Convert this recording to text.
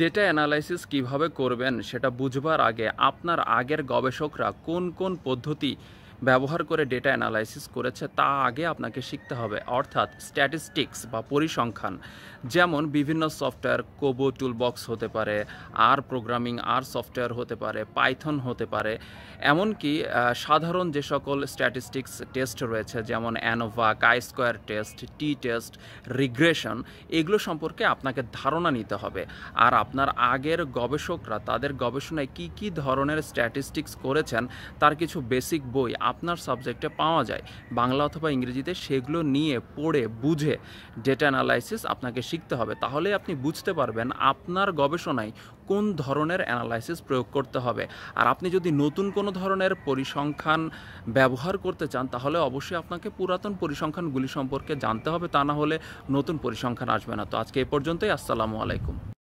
data analysis কিভাবে করবেন সেটা বুঝবার আগে আপনার আগের গবেষকরা কোন কোন পদ্ধতি ব্যবহার করে ডেটা অ্যানালাইসিস করেছে তা আগে আপনাকে শিখতে হবে অর্থাৎ স্ট্যাটিস্টিক্স বা পরিসংখ্যান যেমন বিভিন্ন সফটওয়্যার কোবো টুলবক্স হতে পারে আর প্রোগ্রামিং আর সফটওয়্যার হতে পারে পাইথন হতে পারে এমনকি সাধারণ যে সকল স্ট্যাটিস্টিক্স টেস্ট রয়েছে যেমন ANOVA chi square test T test regression এগুলো সম্পর্কে আপনাকে ধারণা নিতে হবে আর আপনার আগের গবেষকরা তাদের গবেষণায় কি কি ধরনের স্ট্যাটিস্টিক্স করেছেন তার কিছু বেসিক বই আপনার সাবজেক্টে পাওয়া যায় বাংলা অথবা ইংরেজিতে সেগুলো নিয়ে পড়ে বুঝে ডেটা অ্যানালাইসিস আপনাকে শিখতে হবে তাহলে আপনি বুঝতে পারবেন আপনার গবেষণায় কোন ধরনের অ্যানালাইসিস প্রয়োগ করতে হবে আর আপনি যদি নতুন কোনো ধরনের পরিসংখ্যান ব্যবহার করতে চান তাহলে অবশ্যই আপনাকে পুরাতন পরিসংখ্যানগুলি সম্পর্কে জানতে হবে তা না হলে নতুন পরিসংখ্যান আসবে না তো আজকে এ পর্যন্তই আসসালামু আলাইকুম